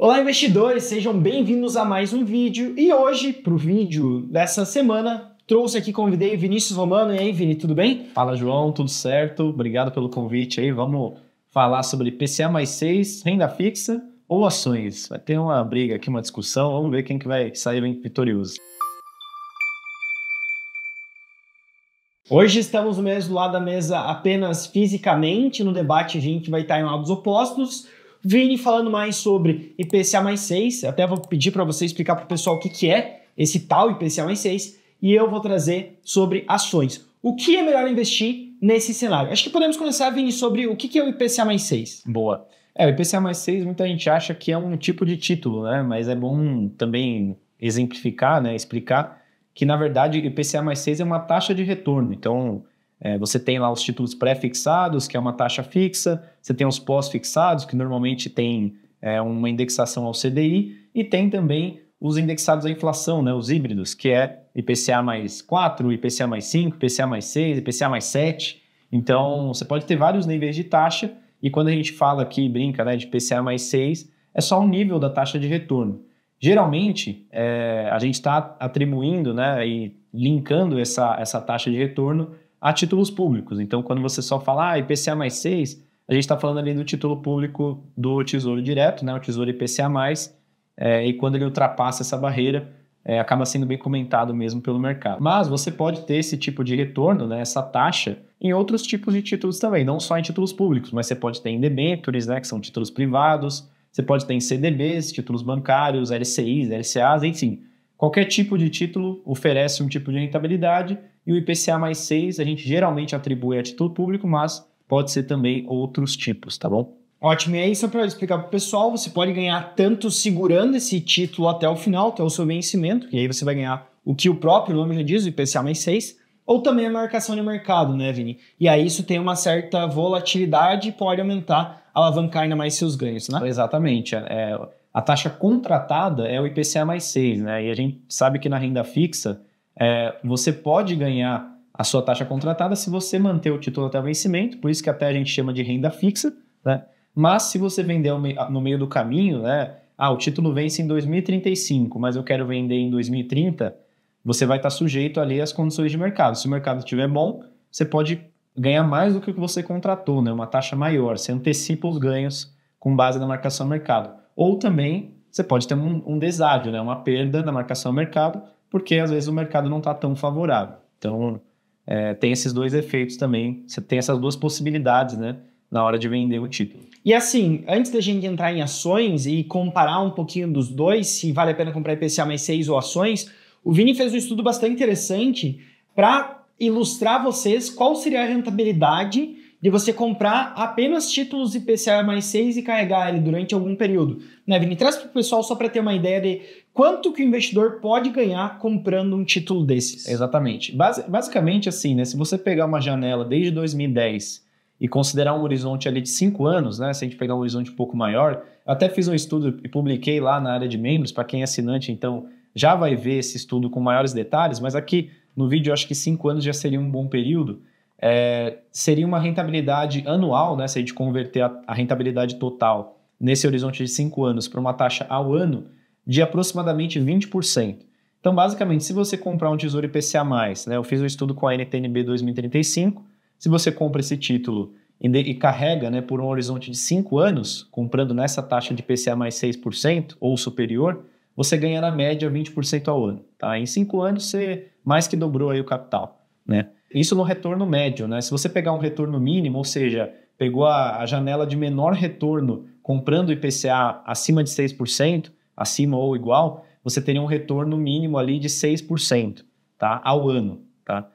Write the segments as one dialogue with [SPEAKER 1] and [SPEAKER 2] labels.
[SPEAKER 1] Olá, investidores, sejam bem-vindos a mais um vídeo. E hoje, para o vídeo dessa semana, trouxe aqui, convidei Vinícius Romano. E aí, Vini, tudo bem?
[SPEAKER 2] Fala, João, tudo
[SPEAKER 1] certo? Obrigado
[SPEAKER 2] pelo convite aí. Vamos falar sobre PCA mais 6, renda fixa ou ações. Vai ter uma briga aqui, uma discussão. Vamos ver quem que vai sair bem vitorioso.
[SPEAKER 1] Hoje estamos no mesmo lado da mesa apenas fisicamente. No debate, a gente vai estar em lados opostos. Vini falando mais sobre IPCA mais 6. até vou pedir para você explicar para o pessoal o que, que é esse tal IPCA mais 6. E eu vou trazer sobre ações. O que é melhor investir nesse cenário? Acho que podemos começar, Vini, sobre o que, que é o IPCA mais 6. Boa. É, o IPCA mais 6 muita gente acha que é um
[SPEAKER 2] tipo de título, né? Mas é bom também exemplificar, né? Explicar que, na verdade, o IPCA mais 6 é uma taxa de retorno. Então, é, você tem lá os títulos pré-fixados, que é uma taxa fixa, você tem os pós-fixados, que normalmente tem é, uma indexação ao CDI, e tem também os indexados à inflação, né, os híbridos, que é IPCA mais 4, IPCA mais 5, IPCA mais 6, IPCA mais 7. Então, você pode ter vários níveis de taxa, e quando a gente fala aqui, brinca, né, de IPCA mais 6, é só o nível da taxa de retorno. Geralmente, é, a gente está atribuindo né, e linkando essa, essa taxa de retorno a títulos públicos. Então, quando você só fala ah, IPCA mais 6, a gente está falando ali do título público do Tesouro Direto, né, o Tesouro IPCA+, mais, é, e quando ele ultrapassa essa barreira, é, acaba sendo bem comentado mesmo pelo mercado. Mas você pode ter esse tipo de retorno, né, essa taxa, em outros tipos de títulos também, não só em títulos públicos, mas você pode ter em debêntures, né, que são títulos privados, você pode ter em CDBs, títulos bancários, LCIs, LCAs, enfim. Qualquer tipo de título oferece um tipo de rentabilidade e o IPCA mais 6 a gente geralmente atribui a título público, mas
[SPEAKER 1] pode ser também outros tipos, tá bom? Ótimo, e aí só para explicar para o pessoal, você pode ganhar tanto segurando esse título até o final, até o seu vencimento, e aí você vai ganhar o que o próprio nome já diz, o IPCA mais 6, ou também a marcação de mercado, né, Vini? E aí isso tem uma certa volatilidade e pode aumentar, alavancar ainda mais seus ganhos, né? Exatamente. É,
[SPEAKER 2] a taxa contratada é o IPCA mais 6, né? E a gente sabe que na renda fixa é, você pode ganhar a sua taxa contratada se você manter o título até o vencimento, por isso que até a gente chama de renda fixa, né? Mas se você vender no meio do caminho, né? Ah, o título vence em 2035, mas eu quero vender em 2030, você vai estar sujeito ali às condições de mercado. Se o mercado estiver bom, você pode ganhar mais do que o que você contratou, né? Uma taxa maior. Você antecipa os ganhos com base na marcação do mercado. Ou também você pode ter um, um deságio, né? uma perda na marcação ao mercado, porque às vezes o mercado não está tão favorável. Então, é, tem esses dois efeitos também. Você tem essas duas possibilidades,
[SPEAKER 1] né? Na hora de vender o título. E assim, antes da gente entrar em ações e comparar um pouquinho dos dois, se vale a pena comprar IPCA mais 6 ou ações, o Vini fez um estudo bastante interessante para ilustrar vocês qual seria a rentabilidade de você comprar apenas títulos IPCA mais 6 e carregar ele durante algum período. Né, Vini? Traz para o pessoal só para ter uma ideia de quanto que o investidor pode ganhar comprando um título
[SPEAKER 2] desses. Exatamente. Bas basicamente assim, né? Se você pegar uma janela desde 2010 e considerar um horizonte ali de 5 anos, né? Se a gente pegar um horizonte um pouco maior, até fiz um estudo e publiquei lá na área de membros, para quem é assinante, então já vai ver esse estudo com maiores detalhes, mas aqui no vídeo eu acho que 5 anos já seria um bom período é, seria uma rentabilidade anual, né, se a gente converter a, a rentabilidade total nesse horizonte de 5 anos para uma taxa ao ano de aproximadamente 20%. Então, basicamente, se você comprar um Tesouro IPCA+, né, eu fiz o um estudo com a NTNB 2035, se você compra esse título e, de, e carrega né, por um horizonte de 5 anos, comprando nessa taxa de IPCA mais 6% ou superior, você ganha na média 20% ao ano. Tá? Em 5 anos, você mais que dobrou aí o capital. Né? Isso no retorno médio, né? Se você pegar um retorno mínimo, ou seja, pegou a, a janela de menor retorno comprando IPCA acima de 6%, acima ou igual, você teria um retorno mínimo ali de 6% tá? ao ano. Tá?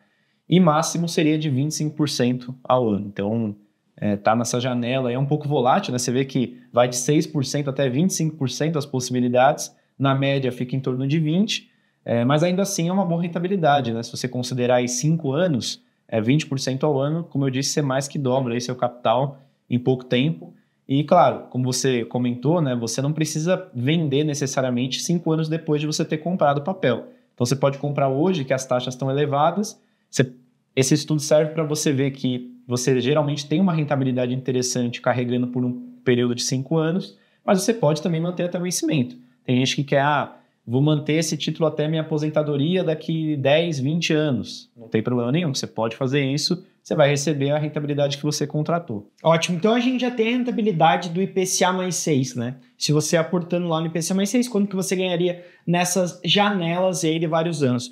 [SPEAKER 2] E máximo seria de 25% ao ano. Então, é, tá nessa janela, é um pouco volátil, né? Você vê que vai de 6% até 25% as possibilidades, na média fica em torno de 20%, é, mas ainda assim é uma boa rentabilidade, né? Se você considerar aí 5 anos, é 20% ao ano, como eu disse, você mais que dobra aí seu capital em pouco tempo. E claro, como você comentou, né, você não precisa vender necessariamente 5 anos depois de você ter comprado o papel. Então você pode comprar hoje que as taxas estão elevadas. Você, esse estudo serve para você ver que você geralmente tem uma rentabilidade interessante carregando por um período de 5 anos, mas você pode também manter até o vencimento. Tem gente que quer ah, vou manter esse título até minha aposentadoria daqui 10, 20 anos. Não tem problema nenhum, você pode fazer isso, você vai receber a rentabilidade que você
[SPEAKER 1] contratou. Ótimo, então a gente já tem a rentabilidade do IPCA mais 6, né? Se você aportando lá no IPCA mais 6, quanto que você ganharia nessas janelas aí de vários anos?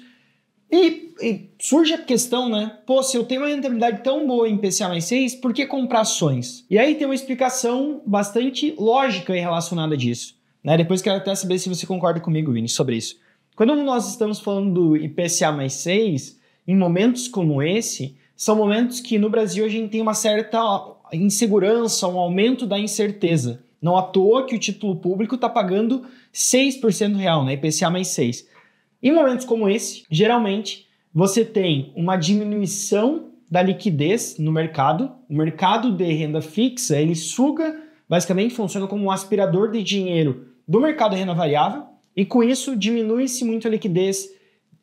[SPEAKER 1] E, e surge a questão, né? Pô, se eu tenho uma rentabilidade tão boa em IPCA mais 6, por que comprar ações? E aí tem uma explicação bastante lógica e relacionada disso. Né? Depois quero até saber se você concorda comigo, Vini, sobre isso. Quando nós estamos falando do IPCA mais 6, em momentos como esse, são momentos que no Brasil a gente tem uma certa insegurança, um aumento da incerteza. Não à toa que o título público está pagando 6% real, né? IPCA mais 6. Em momentos como esse, geralmente você tem uma diminuição da liquidez no mercado. O mercado de renda fixa, ele suga, basicamente funciona como um aspirador de dinheiro do mercado de renda variável e com isso diminui-se muito a liquidez,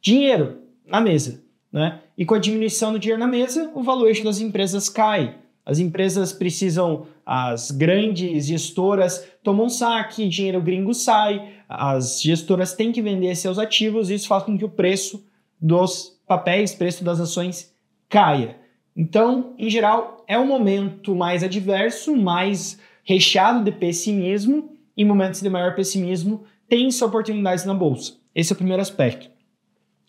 [SPEAKER 1] dinheiro na mesa. Né? E com a diminuição do dinheiro na mesa, o valuation das empresas cai. As empresas precisam, as grandes gestoras tomam saque, dinheiro gringo sai, as gestoras têm que vender seus ativos, e isso faz com que o preço dos papéis, preço das ações caia. Então, em geral, é um momento mais adverso, mais recheado de pessimismo, em momentos de maior pessimismo, tem suas oportunidades na bolsa. Esse é o primeiro aspecto.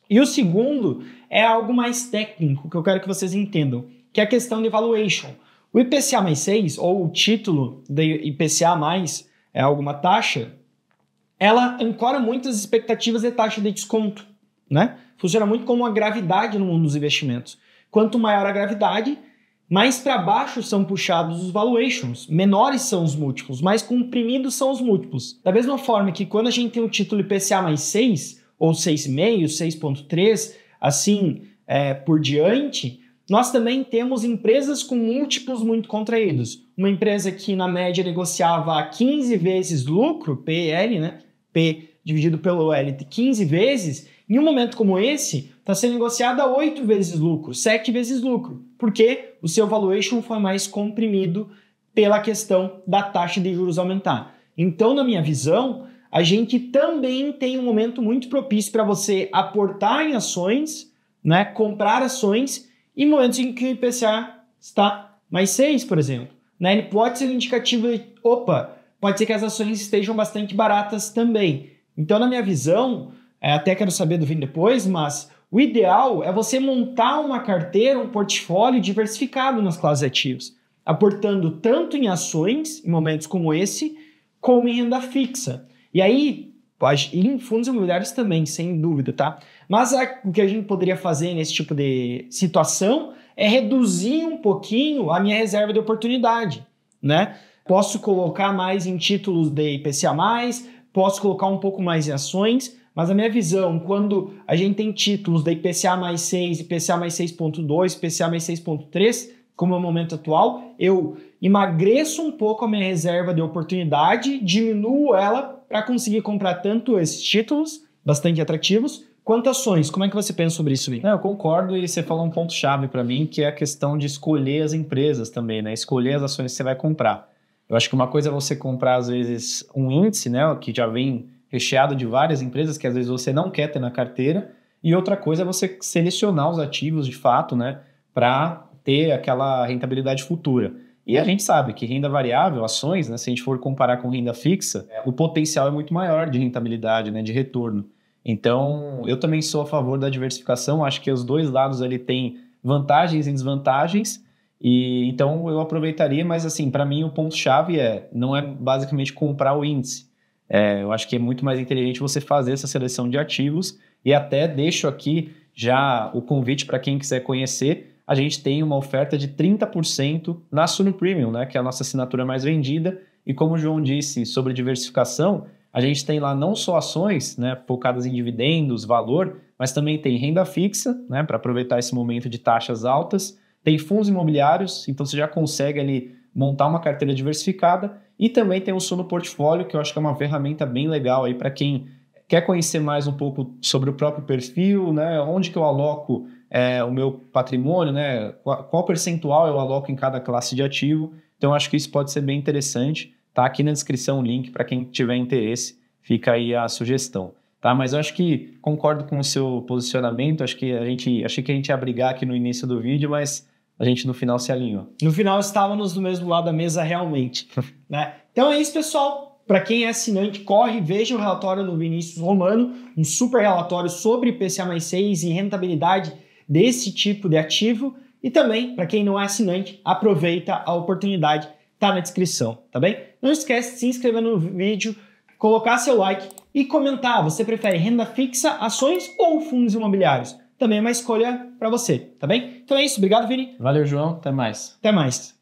[SPEAKER 1] E o segundo é algo mais técnico que eu quero que vocês entendam, que é a questão de valuation. O IPCA mais 6, ou o título do IPCA mais, é alguma taxa, ela ancora muitas expectativas de taxa de desconto. Né? Funciona muito como uma gravidade no mundo dos investimentos. Quanto maior a gravidade, mais para baixo são puxados os valuations, menores são os múltiplos, mais comprimidos são os múltiplos. Da mesma forma que quando a gente tem um título IPCA mais 6, ou 6,5, 6,3, assim é, por diante, nós também temos empresas com múltiplos muito contraídos. Uma empresa que na média negociava 15 vezes lucro, PL, né? P dividido pelo L, 15 vezes, em um momento como esse, está sendo negociada oito vezes lucro, sete vezes lucro, porque o seu valuation foi mais comprimido pela questão da taxa de juros aumentar. Então, na minha visão, a gente também tem um momento muito propício para você aportar em ações, né, comprar ações, em momentos em que o IPCA está mais seis, por exemplo. Né? Ele pode ser um indicativo de, opa, pode ser que as ações estejam bastante baratas também. Então, na minha visão, é, até quero saber do Vini depois, mas o ideal é você montar uma carteira, um portfólio diversificado nas classes ativas, aportando tanto em ações, em momentos como esse, como em renda fixa. E aí, em fundos imobiliários também, sem dúvida, tá? Mas a, o que a gente poderia fazer nesse tipo de situação é reduzir um pouquinho a minha reserva de oportunidade, né? Posso colocar mais em títulos de IPCA+, posso colocar um pouco mais em ações, mas a minha visão, quando a gente tem títulos da IPCA mais 6, IPCA mais 6.2, IPCA mais 6.3, como é o momento atual, eu emagreço um pouco a minha reserva de oportunidade, diminuo ela para conseguir comprar tanto esses títulos bastante atrativos quanto ações. Como é que você pensa sobre
[SPEAKER 2] isso, Vim? Eu concordo e você falou um ponto chave para mim, que é a questão de escolher as empresas também, né? Escolher as ações que você vai comprar. Eu acho que uma coisa é você comprar às vezes um índice, né, que já vem recheado de várias empresas que às vezes você não quer ter na carteira. E outra coisa é você selecionar os ativos de fato, né, para ter aquela rentabilidade futura. E a gente sabe que renda variável, ações, né, se a gente for comparar com renda fixa, é. o potencial é muito maior de rentabilidade, né, de retorno. Então, eu também sou a favor da diversificação, acho que os dois lados ali têm vantagens e desvantagens. E então eu aproveitaria, mas assim, para mim o ponto chave é, não é basicamente comprar o índice, é, eu acho que é muito mais inteligente você fazer essa seleção de ativos e até deixo aqui já o convite para quem quiser conhecer. A gente tem uma oferta de 30% na Suno Premium, né, que é a nossa assinatura mais vendida. E como o João disse sobre diversificação, a gente tem lá não só ações né, focadas em dividendos, valor, mas também tem renda fixa, né, para aproveitar esse momento de taxas altas. Tem fundos imobiliários, então você já consegue ali montar uma carteira diversificada. E também tem o Suno Portfólio, que eu acho que é uma ferramenta bem legal aí para quem quer conhecer mais um pouco sobre o próprio perfil, né? Onde que eu aloco é, o meu patrimônio, né? Qual, qual, percentual eu aloco em cada classe de ativo. Então, acho que isso pode ser bem interessante. Tá aqui na descrição o link para quem tiver interesse. Fica aí a sugestão, tá? Mas eu acho que concordo com o seu posicionamento. Acho que a gente, achei que a gente ia brigar aqui no início do vídeo, mas a gente no final se alinhou. No final estávamos
[SPEAKER 1] do mesmo lado da mesa realmente. né? Então é isso, pessoal. Para quem é assinante, corre, veja o relatório do Vinícius Romano, um super relatório sobre IPCA mais 6 e rentabilidade desse tipo de ativo. E também, para quem não é assinante, aproveita a oportunidade, tá na descrição, tá bem? Não esquece de se inscrever no vídeo, colocar seu like e comentar. Você prefere renda fixa, ações ou fundos imobiliários? também é uma escolha para você, tá bem? Então é isso, obrigado, Vini. Valeu, João, até mais. Até mais.